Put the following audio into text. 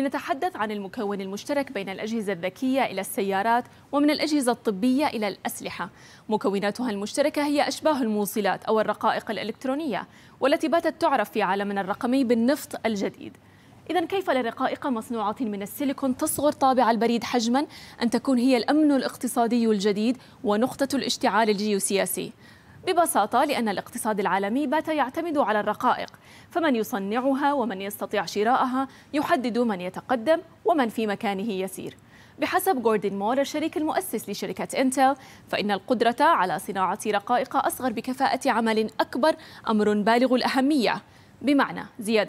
لنتحدث عن المكون المشترك بين الأجهزة الذكية إلى السيارات ومن الأجهزة الطبية إلى الأسلحة مكوناتها المشتركة هي أشباه الموصلات أو الرقائق الإلكترونية والتي باتت تعرف في عالمنا الرقمي بالنفط الجديد إذا كيف لرقائق مصنوعة من السيليكون تصغر طابع البريد حجما أن تكون هي الأمن الاقتصادي الجديد ونقطة الاشتعال الجيوسياسي ببساطة لأن الاقتصاد العالمي بات يعتمد على الرقائق فمن يصنعها ومن يستطيع شراءها يحدد من يتقدم ومن في مكانه يسير بحسب جوردن مور الشريك المؤسس لشركة إنتل فإن القدرة على صناعة رقائق أصغر بكفاءة عمل أكبر أمر بالغ الأهمية بمعنى زيادة